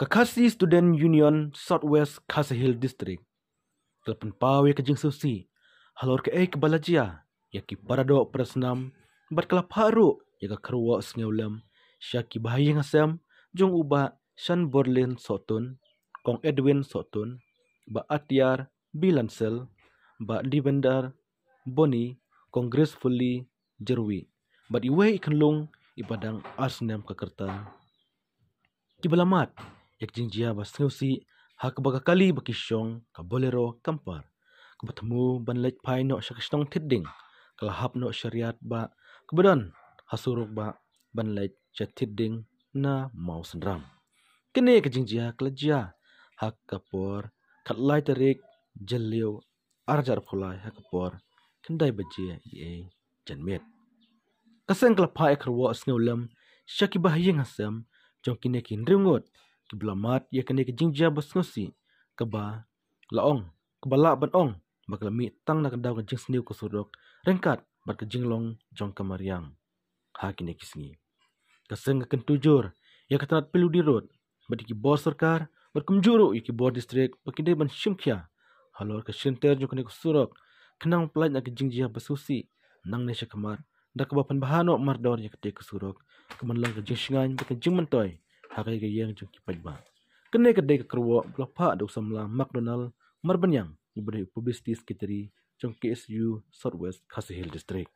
Kekasih Student Union Southwest Kasih Hill District. Kelepan pau ya kejing susi. Halor ke ke balajia. Ya ki parado persenam. Bat kelapa ru. Ya ke keruwa sengiulam. Syaki bahaya ngasem. Jung uba. Sean Borlin Sotun. Kong Edwin Sotun. Ba Atiar. Bilansel. Ba Dibendar. Boni. Kong Gracefully. Jerwi. Bat iwe ikan lung. Ibadang asnem kekerta. Kibalamat. Kibalamat yak jing jia ba sngeu si ha ka ba kali ba ki shong ka bolero kampar ka ba thmu ban lech phai no shak shtong thit ding kala hap no shariat ba ka ba don ha suruk ba ban lech cha thit ding na mau sandram kene ka jing jia kla jia ha ka por khat lai ta rek jel leo ar jar phulai ha ka por khin dai ba jia ye chan met ka seng kla phai khar wo sngeu lam shaki ba hing asam jong kine kin ringot kiblamat ia kena ke jingja bersengsi keba laong kebalak ban ong baklami tang nak dau jing sendiu ke surok rengkat bat ke jinglong jong ke mariang ha kini kisngi kaseng ke tujur ia katat pelu di road bat ki bor sarkar bat kumjuru ia ki bor distrik pakinde ban shimkia halor ke shinter jong kene ke surok kenang pelat nak ke jingja bersusi nang nesha kemar dak ke bapan bahano mardor ia ketik ke surok kemenlang ke jing shingan bat ke jing mentoi hakai ke yang jeng kipaj ba. Kene kedai ke kerwa pelapa ada usamla McDonald Marbanyang ibadah publicity sekitari jeng KSU Southwest Kasihil District.